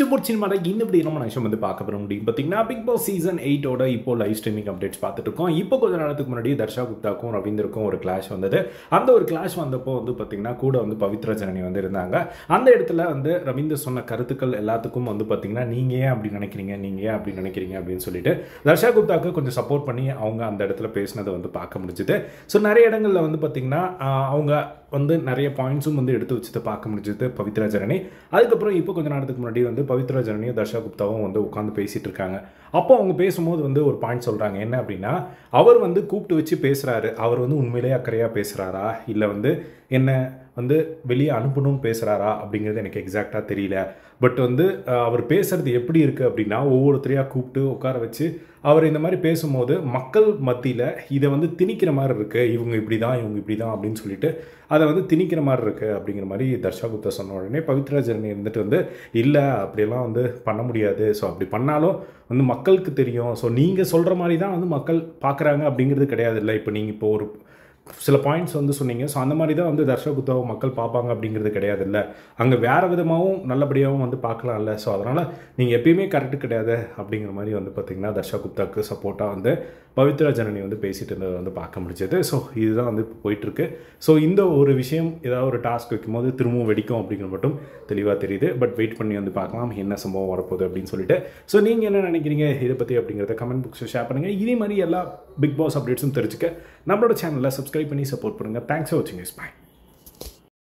support இந்த இப்படி நம்ம நிமிஷம் வந்து பார்க்க போகிற முடியும் பார்த்தீங்கன்னா பிக் பாஸ் சீசன் எயிட்டோட இப்போ லைவ் ஸ்ட்ரீமிங் அப்டேட்ஸ் பார்த்துட்டு இருக்கோம் இப்போ கொஞ்ச நேரத்துக்கு முன்னாடி தர்ஷா குப்தாக்கும் ரவீந்தருக்கும் ஒரு கிளாஷ் வந்தது அந்த ஒரு கிளாஷ் வந்தப்போ வந்து பார்த்தீங்கன்னா கூட வந்து பவித்ரா ஜனனி வந்து இருந்தாங்க அந்த இடத்துல வந்து ரவீந்தர் சொன்ன கருத்துக்கள் எல்லாத்துக்கும் வந்து பார்த்தீங்கன்னா நீங்கள் ஏன் அப்படி நினைக்கிறீங்க நீங்கள் ஏன் அப்படி நினைக்கிறீங்க அப்படின்னு சொல்லிட்டு தர்ஷா குப்தாக்கு கொஞ்சம் சப்போர்ட் பண்ணி அவங்க அந்த இடத்துல பேசினதை வந்து பார்க்க முடிஞ்சுது ஸோ நிறைய இடங்களில் வந்து பார்த்தீங்கன்னா அவங்க வந்து நிறைய பாயிண்ட்ஸும் வந்து எடுத்து வச்சுட்டு பார்க்க முடிஞ்சது பவித்ரா ஜனனி அதுக்கப்புறம் இப்போ கொஞ்ச நேரத்துக்கு முன்னாடி வந்து பவித்ரா ஜனனியும் தர்ஷா குப்தாவும் வந்து உட்காந்து பேசிகிட்டு இருக்காங்க அப்போ அவங்க பேசும்போது வந்து ஒரு பாயிண்ட் சொல்கிறாங்க என்ன அப்படின்னா அவர் வந்து கூப்பிட்டு வச்சு பேசுகிறாரு அவர் வந்து உண்மையிலேயே அக்கறையாக பேசுகிறாரா இல்லை வந்து என்ன வந்து வெளியே அனுப்பணும்னு பேசுகிறாரா அப்படிங்கிறது எனக்கு எக்ஸாக்டாக தெரியல பட் வந்து அவர் பேசுகிறது எப்படி இருக்குது அப்படின்னா ஒவ்வொருத்தரையாக கூப்பிட்டு உட்கார வச்சு அவர் இந்த மாதிரி பேசும்போது மக்கள் மத்தியில் இதை வந்து திணிக்கிற மாதிரி இருக்குது இவங்க இப்படி தான் இவங்க இப்படி தான் அப்படின்னு சொல்லிட்டு அதை வந்து திணிக்கிற மாதிரி இருக்குது அப்படிங்கிற மாதிரி தர்ஷா குப்தா சொன்ன உடனே பவித்ரா ஜெர்னி இருந்துட்டு வந்து இல்லை அப்படியெல்லாம் வந்து பண்ண முடியாது ஸோ அப்படி பண்ணாலும் வந்து மக்களுக்கு தெரியும் ஸோ நீங்கள் சொல்கிற மாதிரி தான் வந்து மக்கள் பார்க்குறாங்க அப்படிங்கிறது கிடையாது இல்லை இப்போ நீங்கள் இப்போ ஒரு சில பாயிண்ட்ஸ் வந்து சொன்னீங்க ஸோ அந்த மாதிரி தான் வந்து தர்ஷா குத்தாவை மக்கள் பார்ப்பாங்க அப்படிங்கிறது கிடையாது இல்லை அங்கே வேறு விதமாகவும் நல்லபடியாகவும் வந்து பார்க்கலாம்ல ஸோ அதனால் நீங்கள் எப்பயுமே கரெக்டு கிடையாது அப்படிங்கிற மாதிரி வந்து பார்த்திங்கன்னா தர்ஷா குப்தாவுக்கு சப்போர்ட்டாக வந்து பவித்ரா ஜனனி வந்து பேசிகிட்டு இருந்ததை வந்து பார்க்க முடிஞ்சது ஸோ இதுதான் வந்து போயிட்டுருக்கு ஸோ இந்த ஒரு விஷயம் ஏதாவது ஒரு டாஸ்க் வைக்கும்போது திரும்பவும் வெடிக்கும் அப்படிங்கிறது மட்டும் தெளிவாக தெரியுது பட் வெயிட் பண்ணி வந்து பார்க்கலாம் என்ன சம்பவம் வரப்போகுது அப்படின்னு சொல்லிட்டு ஸோ நீங்கள் என்ன நினைக்கிறீங்க இதை பற்றி அப்படிங்கிறத கமெண்ட் புக்ஸில் ஷேர் பண்ணுங்கள் இதே மாதிரி எல்லா பிக் பாஸ் அப்டேட்ஸும் தெரிஞ்சுக்க நம்மளோட சேனலில் சப்ஸ்கிரைப் பண்ணி சப்போர்ட் பண்ணுங்கள் தேங்க்ஸ் ஃபார் வாட்சிங் இஸ் பாய்